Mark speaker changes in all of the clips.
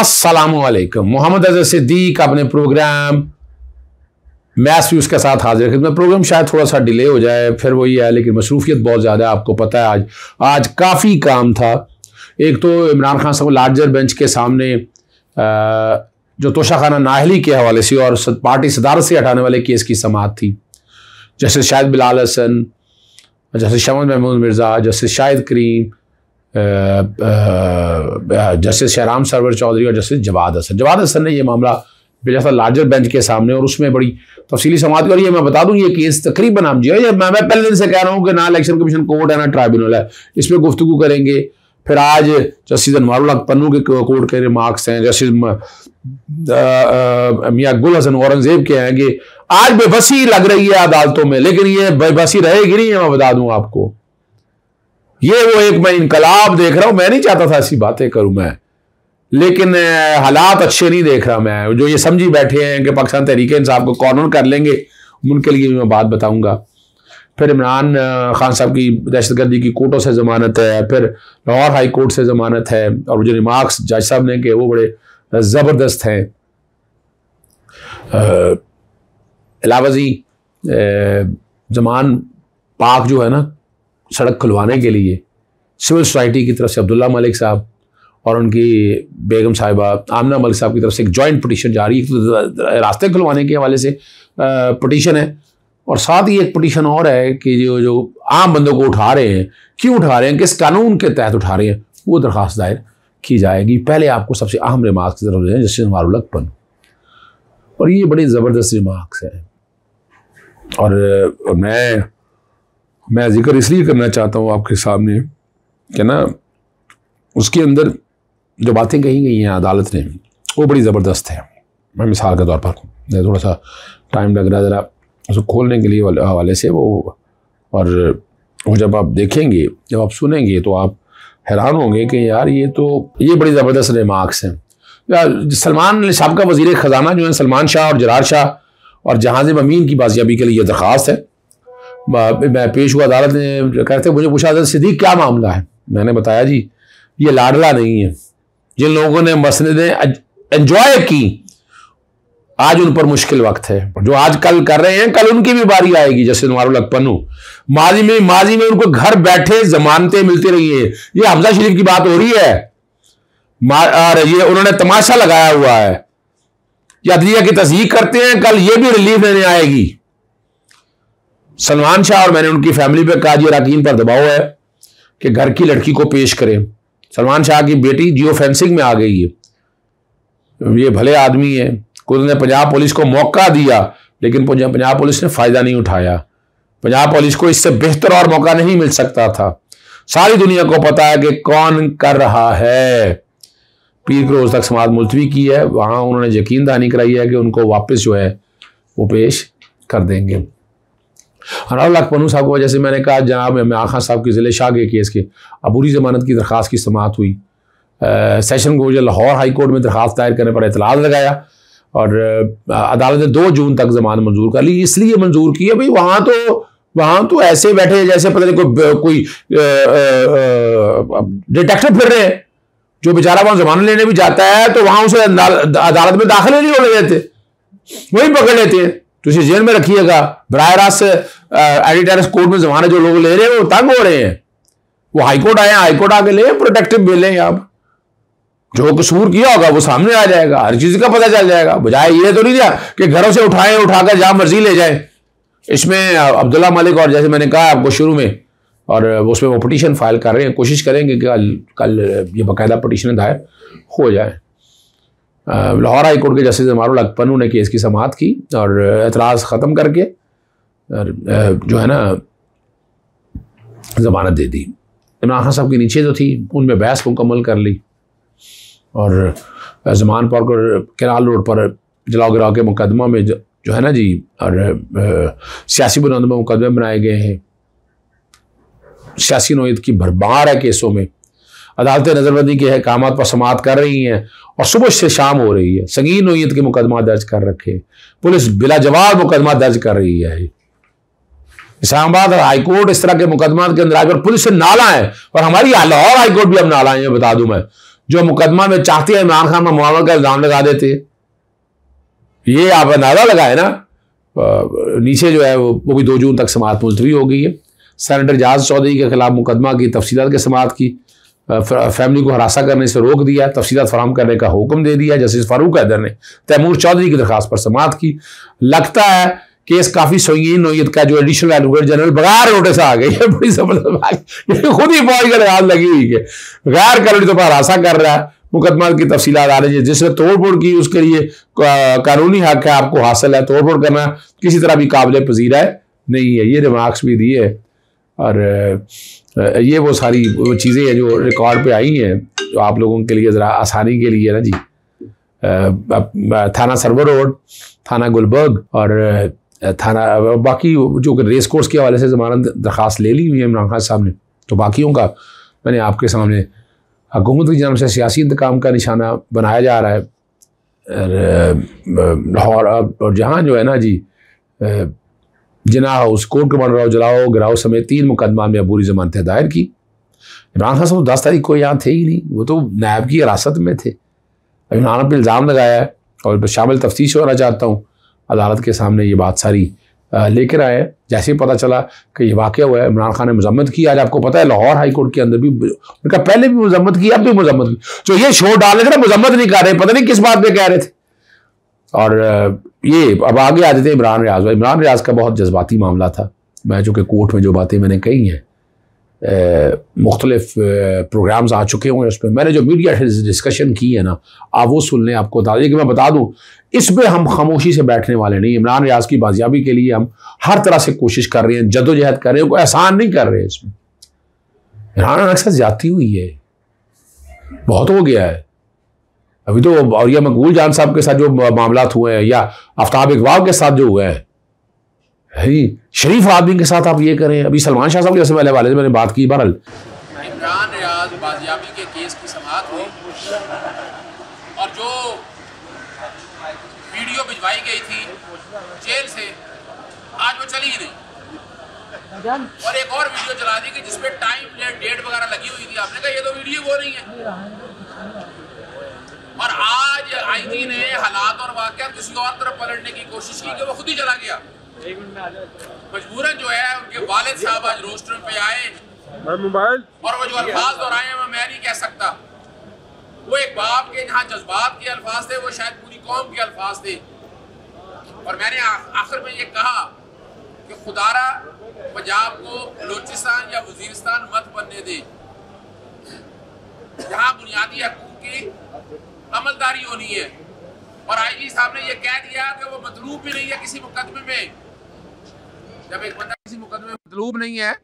Speaker 1: असलकम मोहम्मद अजर सिद्दीक अपने प्रोग्राम मैथ्स भी के साथ हाजिर है मैं प्रोग्राम शायद थोड़ा सा डिले हो जाए फिर वही है लेकिन मसरूफियत बहुत ज़्यादा है आपको पता है आज आज काफ़ी काम था एक तो इमरान खान साहब लार्जर बेंच के सामने जो तोशा खाना नाहली के हवाले से और पार्टी सदारत से हटाने वाले केस की समात थी justice Shahid Bilal Hasan justice Shaman Mahmood Mirza justice Shahid Karim justice Shahram Sarwar Chaudhry और जस्टिस जवाद हसन जवाद असर ने यह मामला था लार्जर बेंच के सामने और उसमें बड़ी तफसीली समाप्त और है मैं बता दूं ये केस तकरीबन आम जी है मैं पहले दिन से कह रहा हूँ कि ना इलेक्शन कमीशन कोर्ट है ना ट्राइब्यूनल है इसमें गुफ्तगु गुफ्तु करेंगे फिर आज जस्टिस अनवर पन्नू के कोर्ट के रिमार्क्स हैं जस्टिस मियाँ गुल हसन औरंगजेब के आएंगे आज बेबसी लग रही है अदालतों में लेकिन ये बेबसी रहेगी नहीं मैं बता दूं आपको ये वो एक मैं इनकलाब देख रहा हूं मैं नहीं चाहता था ऐसी बातें करूं मैं लेकिन हालात अच्छे नहीं देख रहा मैं जो ये समझी बैठे हैं कि पाकिस्तान तहरीक इंसाफ को कॉर्नर कर लेंगे उनके लिए भी मैं बात बताऊंगा फिर इमरान खान साहब की दहशतगर्दी की कोर्टों से ज़मानत है फिर लाहौर हाई कोर्ट से ज़मानत है और जो रिमार्क्स जज साहब ने कि वो बड़े ज़बरदस्त हैं जी जमान पाक जो है ना सड़क खुलवाने के लिए सिविल सोसाइटी की तरफ से अब्दुल्ला मलिक साहब और उनकी बेगम साहिबा आमना मलिक साहब की तरफ से एक जॉइंट पटिशन जारी है तो रास्ते खुलवाने के हवाले से पटिशन है और साथ ही एक पटिशन और है कि जो जो आम बंदों को उठा रहे हैं क्यों उठा रहे हैं किस कानून के तहत उठा रहे हैं वो दरख्वास्त दायर की जाएगी पहले आपको सबसे अहम रिमार्क की तरफ जाए जस्टिस मारुलकपन और ये बड़े ज़बरदस्त रिमार्क्स हैं और मैं मैं जिक्र इसलिए करना चाहता हूँ आपके सामने कि ना उसके अंदर जो बातें कही गई हैं अदालत ने वो बड़ी ज़बरदस्त है मैं मिसाल के तौर पर थोड़ा सा टाइम लग रहा है ज़रा उसको खोलने के लिए हवाले से वो और वो जब आप देखेंगे जब आप सुनेंगे तो आप हैरान होंगे कि यार ये तो ये बड़ी ज़बरदस्त रिमार्क्स हैं सलमान साहब का वजीर ख़जाना जो है सलमान शाह और जरार शाह और जहाज़ अमीन की बाजियाबी के लिए यह दरख्वास्त है मैं पेश हुआ अदालत ने कहते मुझे पूछा हजरत सिद्दीक क्या मामला है मैंने बताया जी ये लाडला नहीं है जिन लोगों ने मसनदें एंजॉय की आज उन पर मुश्किल वक्त है जो आज कल कर रहे हैं कल उनकी भी बारी आएगी जैसे नारोलखनू माजी में माजी में उनको घर बैठे जमानतें मिलती रही है ये हमजा शरीफ की बात हो रही है और ये उन्होंने तमाशा लगाया हुआ है या की तस्दीक करते हैं कल ये भी रिलीफ लेने आएगी सलमान शाह और मैंने उनकी फैमिली पर कहा अरकान पर दबाव है कि घर की लड़की को पेश करें सलमान शाह की बेटी जियो फेंसिंग में आ गई है ये भले आदमी है खुद ने पंजाब पुलिस को मौका दिया लेकिन पंजाब पुलिस ने फ़ायदा नहीं उठाया पंजाब पुलिस को इससे बेहतर और मौका नहीं मिल सकता था सारी दुनिया को पता है कि कौन कर रहा है पीर क्रोज तक समाज मुलतवी की है वहां उन्होंने यकीन दानी कराई है कि उनको वापस जो है वो पेश कर देंगे अनाउल्लाख पनू साहब को वजह से मैंने कहा जनाब मैं आखा साहब के ज़िले शाह के केस के अबूरी ज़मानत की दरख्वास्त की समात हुई आ, सेशन को लाहौर हाई कोर्ट में दरख्वास्त दायर करने पर इतलाज लगाया और अदालत ने दो जून तक जमान मंजूर कर ली इसलिए मंजूर की है भाई वहाँ तो वहाँ तो ऐसे बैठे जैसे पता नहीं को, कोई कोई डिटेक्टिव फिर रहे हैं जो बेचारा वहाँ जमाना लेने भी जाता है तो वहाँ उसे अदालत में दाखिले नहीं होने देते वही पकड़ लेते हैं तो इसे जेल में रखिएगा बरह रास्त से कोर्ट में जमाने जो लोग ले रहे हैं वो तंग हो रहे हैं वो हाईकोर्ट आए हाईकोर्ट आके ले प्रोटेक्टिव बिल लें आप जो कसूर किया होगा वो सामने आ जाएगा हर चीज का पता चल जाएगा बजाय ये तो नहीं दिया कि घरों से उठाए उठाकर जहां मर्जी ले जाए इसमें अब्दुल्ला मलिक और जैसे मैंने कहा आपको शुरू में और उसमें वो पटिशन फाइल कर रहे हैं कोशिश करेंगे कि कल कल ये बाकायदा पटिशन दायर हो जाए लाहौर हाई कोर्ट के जस्टिस अमारुल अकपनू ने केस की समात की और एतराज़ ख़त्म करके और जो है ना ज़मानत दे दी इमरान खान साहब के नीचे जो तो थी उनमें बहस मुकम्मल कर ली और जमान पर किराल रोड पर जलाओ गिराओ के मुकदमा में जो, जो है ना जी और सियासी बुलंद में मुकदमे बनाए गए हैं सियासी नोयत की भरमार है केसों में अदालतें नज़रबंदी के अहकाम पर समात कर रही हैं और सुबह से शाम हो रही है संगीन नोयत के मुकदमा दर्ज कर रखे पुलिस बिला जवाब मुकदमा दर्ज कर रही है इस्लामाबाद और हाईकोर्ट इस तरह के मुकदमा के अंदर आकर पुलिस से नाला है और हमारी लाहौर हाईकोर्ट भी अब नाला है बता दू मैं जो मुकदमा में चाहती है इमरान खान में मामला का इल्जाम लगा देते ये आप अंदाजा लगाए ना नीचे जो है वो वो भी दो जून तक समात मुलतवी हो गई है सैनिटर जहाज चौधरी के खिलाफ मुकदमा की तफसीत के समात की फैमिली को हरासा करने से रोक दिया तफसीत फराम करने का हुक्म दे दिया जस्टिस फारूक हैदर ने तैमूर चौधरी की दरखास्त पर समात की लगता है केस काफी संगीन नोयत का जो एडिशनल एडवोकेट जनरल बगैर नोटिस आ गई है बड़ी जबरदस्त खुद ही फौज का लगात लगी हुई है गैर कानूनी तो हरासा कर रहा है मुकदमा की तफसीत आ रही है जिसने तोड़फोड़ की उसके लिए कानूनी हक है आपको हासिल है तोड़फोड़ करना किसी तरह भी काबिल पजीरा नहीं है ये रिमार्क्स भी दिए और ये वो सारी चीज़ें हैं जो रिकॉर्ड पे आई हैं जो आप लोगों के लिए ज़रा आसानी के लिए ना जी थाना सरवर रोड थाना गुलबर्ग और थाना बाकी जो रेस कोर्स के हवाले से जमानत दरख्वास्त ले ली हुई है इमरान खान साहब ने तो बाकियों का मैंने आपके सामने हुकूमत की जानब से सियासी इंतकाम का निशाना बनाया जा रहा है लाहौर और जहाँ जो है ना जी जिना हाउस कोर्ट कमांडर राव जलाओ गिराओ समेत तीन मुकदमा में अबूरी जमानतें दायर की इमरान खान साहब तो दस तारीख को यहाँ थे ही नहीं वो तो नायब की हिरासत में थे अब इमरान पर इल्ज़ाम लगाया है और इस पर शामिल तफ्तीश होना चाहता हूँ अदालत के सामने ये बात सारी लेकर आए हैं जैसे ही पता चला कि ये वाक़ हुआ है इमरान खान ने मजम्मत की आज आपको पता है लाहौर हाई कोर्ट के अंदर भी उनका पहले भी मजम्मत की अब भी मजम्मत की जो ये शोर डालने रहे थे ना मजम्मत नहीं कर रहे पता नहीं किस बात में कह रहे थे और ये अब आगे आ जाते हैं इमरान रियाज इमरान रियाज का बहुत जज्बाती मामला था मैं चूँकि कोर्ट में जो बातें मैंने कही हैं मुख्तलिफ प्रोग्राम्स आ चुके हुए पर मैंने जो मीडिया से डिस्कशन की है ना आप वो सुन लें आपको बता दें कि मैं बता दूँ इस पर हम खामोशी से बैठने वाले नहीं इमरान रियाज की बाजियाबी के लिए हम हर तरह से कोशिश कर रहे हैं जदोजहद कर रहे हैं कोई एहसान नहीं कर रहे हैं इसमें इमरान अक्सर जाती हुई है बहुत हो गया है अभी तो और यह मकबूल जान साहब के साथ जो मामला हुए हैं या आफ्ताब इकबाल के साथ जो हुए हैं है शरीफ आदमी के साथ आप ये करें अभी सलमान शाह साहब के वाले से मैंने बात की बहर इमरान रियाज के केस की समात हुई और जो वीडियो भिजवाई गई थी जेल से आज वो चली ही नहीं और एक और वीडियो चला दी कि जिसपे टाइम डेट वगैरह लगी हुई थी आपने कहा ये तो वीडियो हो रही है और आज आईजी ने हालात और वाक्य किसी और तरफ पलटने की कोशिश की कि वो खुद ही चला गया मजबूरन जो है उनके वालिद साहब आज रोस्टर पे आए मोबाइल और वो जो अल्फाज दोहराए हैं मैं नहीं कह सकता वो एक बाप के जहाँ जज्बात के अल्फाज थे वो शायद पूरी कौम के अल्फाज थे और मैंने आखिर में ये कहा कि खुदारा पंजाब को बलोचिस्तान या वजीरस्तान मत बनने दे जहाँ बुनियादी हक अमलदारी होनी है और आईजी साहब ने ये कह दिया कि वो मतलूब भी नहीं है किसी मुकदमे में जब एक बंदा किसी मुकदमे में मतलूब नहीं है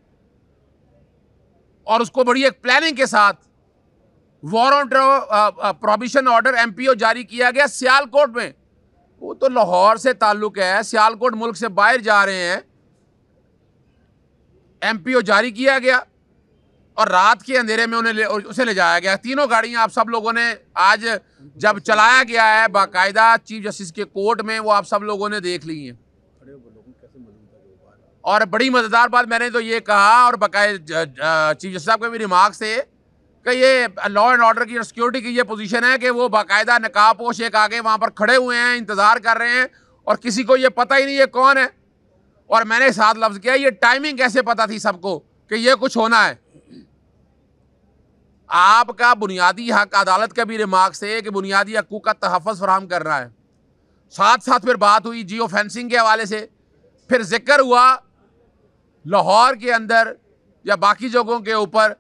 Speaker 1: और उसको बड़ी एक प्लानिंग के साथ वारंट प्रोविशन ऑर्डर एमपीओ जारी किया गया सियालकोट में वो तो लाहौर से ताल्लुक है सियालकोट मुल्क से बाहर जा रहे हैं एमपीओ जारी किया गया और रात के अंधेरे में उन्हें ले, उसे ले जाया गया तीनों गाड़ियां आप सब लोगों ने आज जब चलाया गया है बाकायदा चीफ जस्टिस के कोर्ट में वो आप सब लोगों ने देख ली हैं और बड़ी मज़ेदार बात मैंने तो ये कहा और बाकायदा चीफ जस्टिस साहब के भी रिमार्क से कि ये लॉ एंड ऑर्डर की सिक्योरिटी की ये पोजीशन है कि वो बाकायदा नकाबपोश एक आगे वहाँ पर खड़े हुए हैं इंतज़ार कर रहे हैं और किसी को ये पता ही नहीं है कौन है और मैंने साथ लफ्ज़ किया ये टाइमिंग कैसे पता थी सबको कि ये कुछ होना है आपका बुनियादी हक अदालत का भी रिमार्क से कि बुनियादी हकूक का तहफ़ फ्राहम करना है साथ साथ फिर बात हुई जियो फेंसिंग के हवाले से फिर जिक्र हुआ लाहौर के अंदर या बाकी जगहों के ऊपर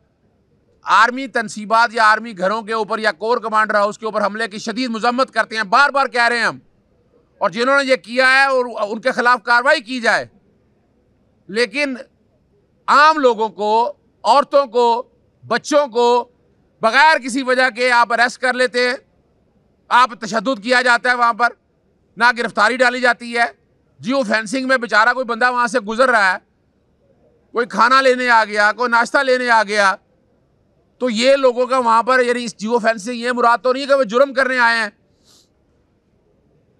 Speaker 1: आर्मी तनसीबात या आर्मी घरों के ऊपर या कोर कमांडर हाउस के ऊपर हमले की शदीद मजम्मत करते हैं बार बार कह रहे हैं हम और जिन्होंने ये किया है और उनके खिलाफ कार्रवाई की जाए लेकिन आम लोगों को औरतों को बच्चों को बगैर किसी वजह के आप अरेस्ट कर लेते हैं आप तशद किया जाता है वहाँ पर ना गिरफ्तारी डाली जाती है जियो फेंसिंग में बेचारा कोई बंदा वहाँ से गुजर रहा है कोई खाना लेने आ गया कोई नाश्ता लेने आ गया तो ये लोगों का वहाँ पर यानी इस जियो फेंसिंग ये मुराद तो नहीं है कि वो जुर्म करने आए हैं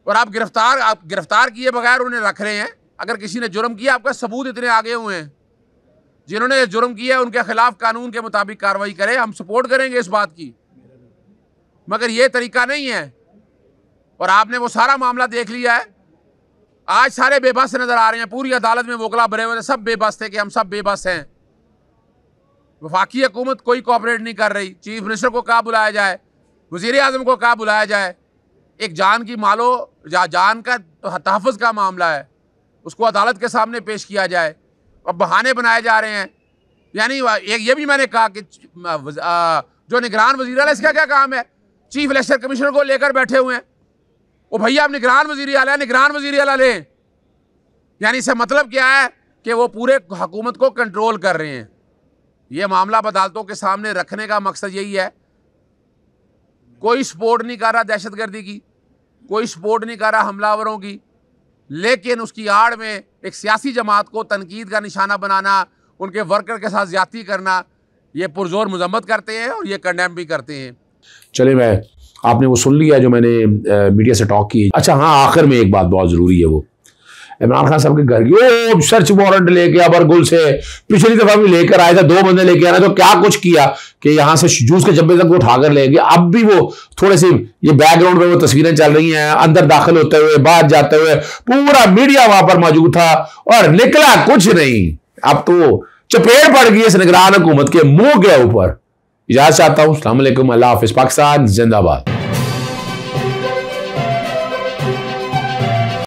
Speaker 1: और आप गिरफ्तार आप गिरफ्तार किए बगैर उन्हें रख रहे हैं अगर किसी ने जुर्म किया आपका सबूत इतने आगे हुए हैं जिन्होंने जुर्म किया है उनके खिलाफ कानून के मुताबिक कार्रवाई करें हम सपोर्ट करेंगे इस बात की मगर ये तरीका नहीं है और आपने वो सारा मामला देख लिया है आज सारे बेबस नज़र आ रहे हैं पूरी अदालत में वोकला भरे हुए थे सब बेबस थे कि हम सब बेबस हैं वफाकी हुकूमत कोई कोऑपरेट नहीं कर रही चीफ मिनिस्टर को कहा बुलाया जाए वजीर अजम को कहा बुलाया जाए एक जान की मालो जा, जान का तो तहफ़ का मामला है उसको अदालत के सामने पेश किया जाए और बहाने बनाए जा रहे हैं यानी एक ये भी मैंने कहा कि जो निगरान वजी अला इसका क्या काम है चीफ इलेक्शन कमिश्नर को लेकर बैठे हुए हैं वो भैया आप निगरान वजीर अला निगरान वजीर अला लें यानी इसका मतलब क्या है कि वो पूरे हुकूमत को कंट्रोल कर रहे हैं ये मामला अदालतों के सामने रखने का मकसद यही है कोई सपोर्ट नहीं कर रहा दहशतगर्दी की कोई सपोर्ट नहीं कर रहा हमलावरों की लेकिन उसकी आड़ में एक सियासी जमात को तनकीद का निशाना बनाना उनके वर्कर के साथ ज्यादा करना ये पुरजोर मजम्मत करते हैं और ये कंडेम भी करते हैं चले मैं आपने वो सुन लिया जो मैंने आ, मीडिया से टॉक की अच्छा हाँ आखिर में एक बात बहुत ज़रूरी है वो इमरान खान साहब के घर की सर्च वारंट लेके अबरगुल से पिछली दफा भी लेकर आए थे दो बंदे लेके आना तो क्या कुछ किया कि यहाँ से जूस के जब्बे तक वो उठाकर लेंगे अब भी वो थोड़े से ये बैकग्राउंड में वो तस्वीरें चल रही हैं अंदर दाखिल होते हुए बाहर जाते हुए पूरा मीडिया वहां पर मौजूद था और निकला कुछ नहीं अब तो चपेट पड़ गई इस निगरान हुकूमत के मुंह के ऊपर इजाजत चाहता हूं अल्लाह हाफिज पाकिस्तान जिंदाबाद